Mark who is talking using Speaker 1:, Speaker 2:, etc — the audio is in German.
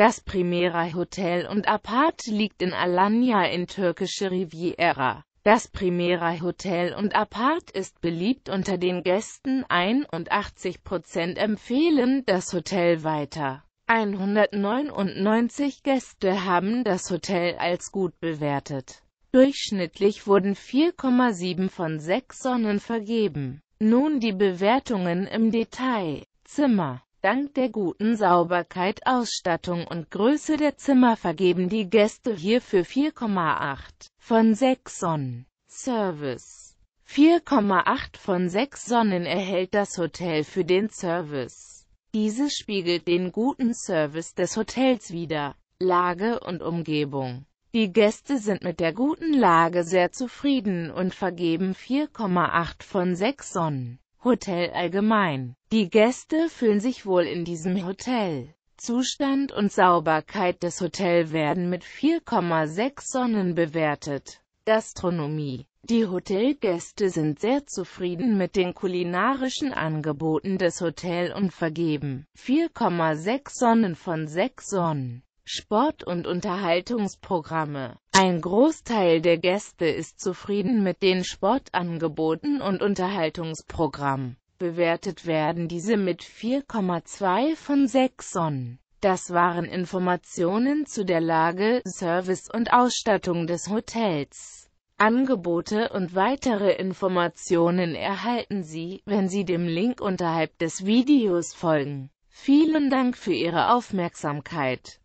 Speaker 1: Das Primera Hotel und Apart liegt in Alanya in türkische Riviera. Das Primera Hotel und Apart ist beliebt unter den Gästen, 81% empfehlen das Hotel weiter. 199 Gäste haben das Hotel als gut bewertet. Durchschnittlich wurden 4,7 von 6 Sonnen vergeben. Nun die Bewertungen im Detail. Zimmer Dank der guten Sauberkeit, Ausstattung und Größe der Zimmer vergeben die Gäste hierfür 4,8 von 6 Sonnen. Service 4,8 von 6 Sonnen erhält das Hotel für den Service. Dieses spiegelt den guten Service des Hotels wider. Lage und Umgebung die Gäste sind mit der guten Lage sehr zufrieden und vergeben 4,8 von 6 Sonnen. Hotel allgemein. Die Gäste fühlen sich wohl in diesem Hotel. Zustand und Sauberkeit des Hotels werden mit 4,6 Sonnen bewertet. Gastronomie Die Hotelgäste sind sehr zufrieden mit den kulinarischen Angeboten des Hotels und vergeben 4,6 Sonnen von 6 Sonnen. Sport- und Unterhaltungsprogramme. Ein Großteil der Gäste ist zufrieden mit den Sportangeboten und Unterhaltungsprogrammen. Bewertet werden diese mit 4,2 von 6 Sonnen. Das waren Informationen zu der Lage, Service und Ausstattung des Hotels. Angebote und weitere Informationen erhalten Sie, wenn Sie dem Link unterhalb des Videos folgen. Vielen Dank für Ihre Aufmerksamkeit.